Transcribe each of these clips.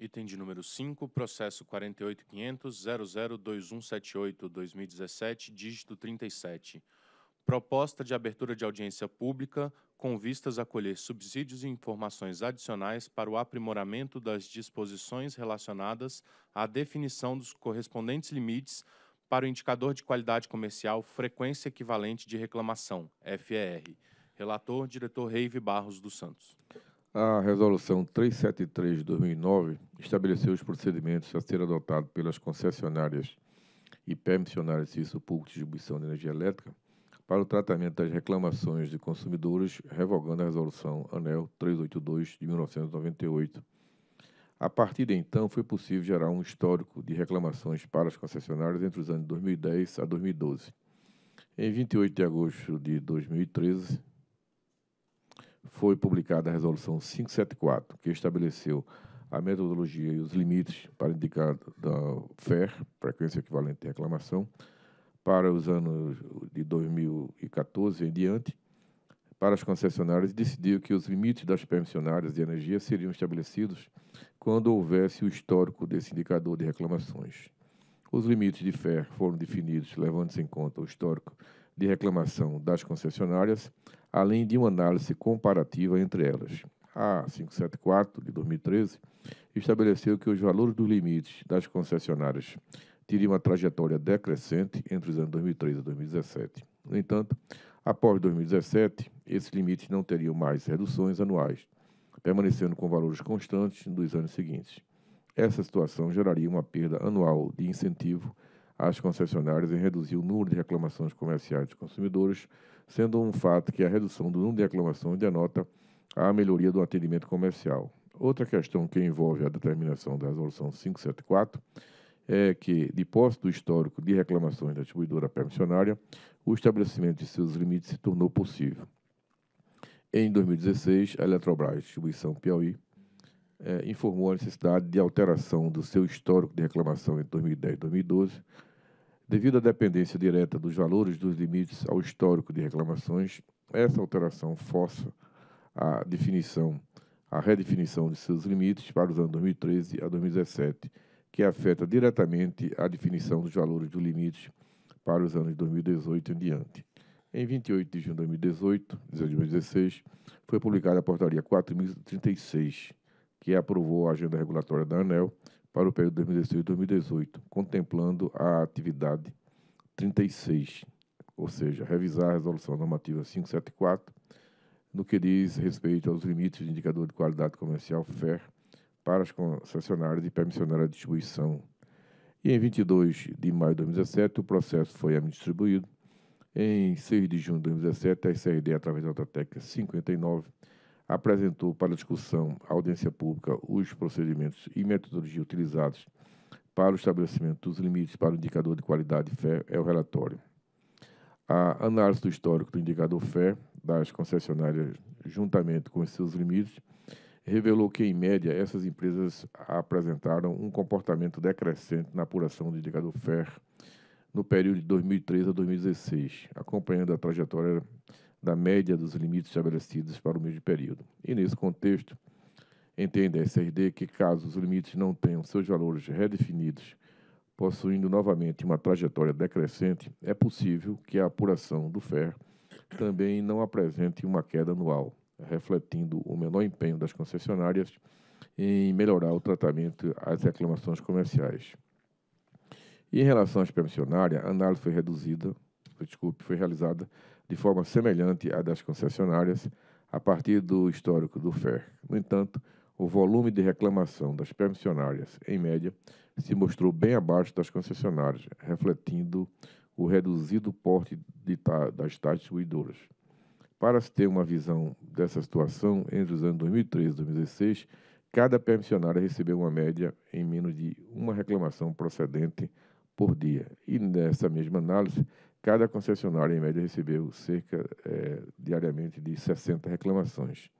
Item de número 5, processo 48.500.002178-2017, dígito 37. Proposta de abertura de audiência pública com vistas a colher subsídios e informações adicionais para o aprimoramento das disposições relacionadas à definição dos correspondentes limites para o indicador de qualidade comercial Frequência Equivalente de Reclamação, FER. Relator, diretor Reive Barros dos Santos. A Resolução 373 de 2009 estabeleceu os procedimentos a ser adotados pelas concessionárias e permissionárias de serviço público de distribuição de energia elétrica para o tratamento das reclamações de consumidores, revogando a Resolução ANEL 382 de 1998. A partir de então, foi possível gerar um histórico de reclamações para as concessionárias entre os anos 2010 a 2012. Em 28 de agosto de 2013, foi publicada a Resolução 574, que estabeleceu a metodologia e os limites para indicar da FER, frequência equivalente de reclamação, para os anos de 2014 em diante, para as concessionárias, decidiu que os limites das permissionárias de energia seriam estabelecidos quando houvesse o histórico desse indicador de reclamações. Os limites de FER foram definidos levando-se em conta o histórico de reclamação das concessionárias, além de uma análise comparativa entre elas. A 574 de 2013 estabeleceu que os valores dos limites das concessionárias teriam uma trajetória decrescente entre os anos 2013 e 2017. No entanto, após 2017, esses limites não teriam mais reduções anuais, permanecendo com valores constantes nos anos seguintes. Essa situação geraria uma perda anual de incentivo às concessionárias em reduzir o número de reclamações comerciais de consumidores, sendo um fato que a redução do número de reclamações denota a melhoria do atendimento comercial. Outra questão que envolve a determinação da Resolução 574 é que, de posse do histórico de reclamações da distribuidora permissionária, o estabelecimento de seus limites se tornou possível. Em 2016, a Eletrobras Distribuição Piauí eh, informou a necessidade de alteração do seu histórico de reclamação entre 2010 e 2012, Devido à dependência direta dos valores dos limites ao histórico de reclamações, essa alteração força a definição, a redefinição de seus limites para os anos 2013 a 2017, que afeta diretamente a definição dos valores dos limites para os anos 2018 em diante. Em 28 de junho de 2018, 2016, foi publicada a Portaria 4.036, que aprovou a agenda regulatória da ANEL para o período 2016 2018, contemplando a atividade 36, ou seja, revisar a resolução normativa 574 no que diz respeito aos limites de indicador de qualidade comercial FER para as concessionárias e permissionárias de distribuição. E em 22 de maio de 2017, o processo foi a distribuído. Em 6 de junho de 2017, a SRD, através da nota técnica 59, apresentou para discussão à audiência pública os procedimentos e metodologia utilizados para o estabelecimento dos limites para o indicador de qualidade FER é o relatório. A análise do histórico do indicador FER das concessionárias, juntamente com seus limites, revelou que, em média, essas empresas apresentaram um comportamento decrescente na apuração do indicador FER no período de 2013 a 2016, acompanhando a trajetória da média dos limites estabelecidos para o mesmo período. E, nesse contexto, entende a SRD que, caso os limites não tenham seus valores redefinidos, possuindo novamente uma trajetória decrescente, é possível que a apuração do FER também não apresente uma queda anual, refletindo o menor empenho das concessionárias em melhorar o tratamento às reclamações comerciais. em relação às permissionárias, a análise foi reduzida, desculpe, foi realizada de forma semelhante à das concessionárias, a partir do histórico do FER. No entanto, o volume de reclamação das permissionárias, em média, se mostrou bem abaixo das concessionárias, refletindo o reduzido porte ta das tais distribuidoras. Para se ter uma visão dessa situação, entre os anos 2013 e 2016, cada permissionária recebeu uma média em menos de uma reclamação procedente por dia. E nessa mesma análise, Cada concessionária, em média, recebeu cerca é, diariamente de 60 reclamações.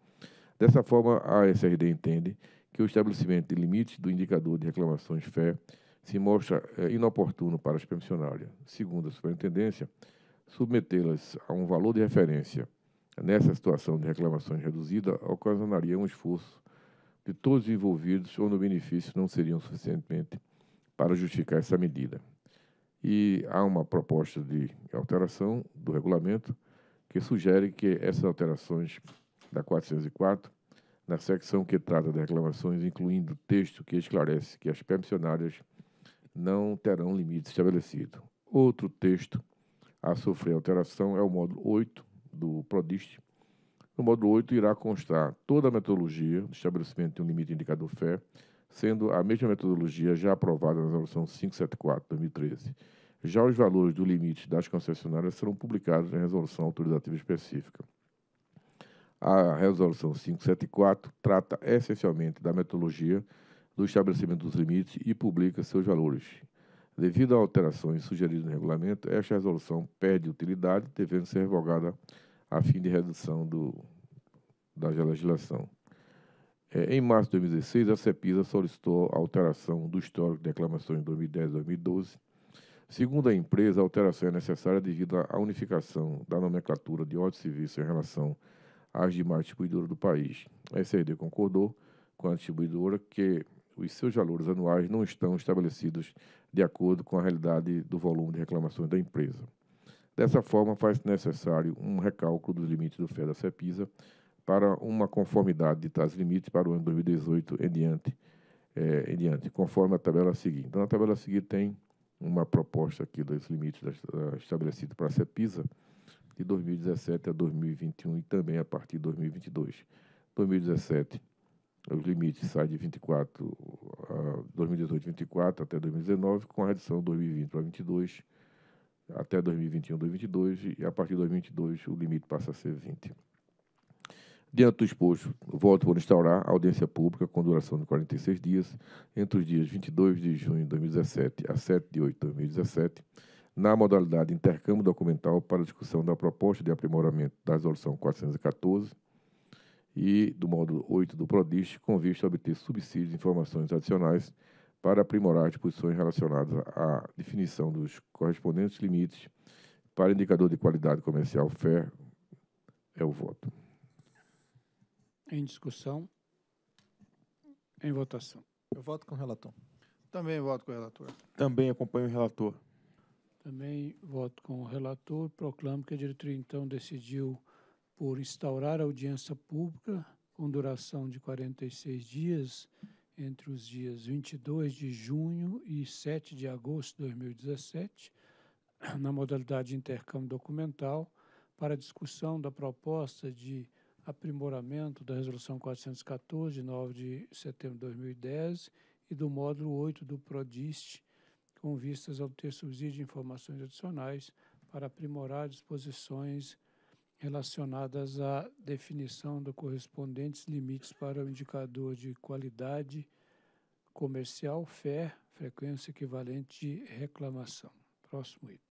Dessa forma, a SRD entende que o estabelecimento de limites do indicador de reclamações fé se mostra é, inoportuno para as permissionárias. Segundo a superintendência, submetê-las a um valor de referência nessa situação de reclamações reduzida ocasionaria um esforço de todos os envolvidos ou no benefício não seriam suficientemente para justificar essa medida e há uma proposta de alteração do regulamento que sugere que essas alterações da 404, na secção que trata de reclamações, incluindo texto que esclarece que as permissionárias não terão limite estabelecido. Outro texto a sofrer alteração é o módulo 8 do PRODIST. No módulo 8 irá constar toda a metodologia do estabelecimento de um limite indicador FE, sendo a mesma metodologia já aprovada na Resolução 574 de 2013. Já os valores do limite das concessionárias serão publicados na Resolução Autorizativa Específica. A Resolução 574 trata essencialmente da metodologia do estabelecimento dos limites e publica seus valores. Devido a alterações sugeridas no regulamento, esta resolução perde utilidade, devendo ser revogada a fim de redução do, da legislação. É, em março de 2016, a CEPISA solicitou a alteração do histórico de reclamações de 2010 e 2012. Segundo a empresa, a alteração é necessária devido à unificação da nomenclatura de ódio civis em relação às demais distribuidoras do país. A SRD concordou com a distribuidora que os seus valores anuais não estão estabelecidos de acordo com a realidade do volume de reclamações da empresa. Dessa forma, faz necessário um recálculo dos limites do FED da CEPISA para uma conformidade de tais limites para o ano 2018 em diante, é, em diante, conforme a tabela seguinte. Então, a tabela seguinte tem uma proposta aqui dos limites estabelecidos para a CEPISA de 2017 a 2021 e também a partir de 2022. 2017, os limites saem de 24 a 2018, 24 até 2019, com a redução de 2020 para 22 até 2021, 2022 e a partir de 2022 o limite passa a ser 20. Diante do exposto, voto por instaurar a audiência pública com duração de 46 dias, entre os dias 22 de junho de 2017 a 7 de 8 de 2017, na modalidade intercâmbio documental para discussão da proposta de aprimoramento da Resolução 414 e do módulo 8 do PRODIST, com vista a obter subsídios e informações adicionais para aprimorar as disposições relacionadas à definição dos correspondentes limites para indicador de qualidade comercial FER, É o voto. Em discussão. Em votação. Eu voto com o relator. Também voto com o relator. Também acompanho o relator. Também voto com o relator. Proclamo que a diretoria, então, decidiu por instaurar a audiência pública com duração de 46 dias entre os dias 22 de junho e 7 de agosto de 2017, na modalidade de intercâmbio documental, para discussão da proposta de aprimoramento da Resolução 414, 9 de setembro de 2010, e do módulo 8 do PRODIST, com vistas a obter subsídio de informações adicionais para aprimorar disposições relacionadas à definição dos correspondentes limites para o indicador de qualidade comercial, FER, frequência equivalente de reclamação. Próximo item.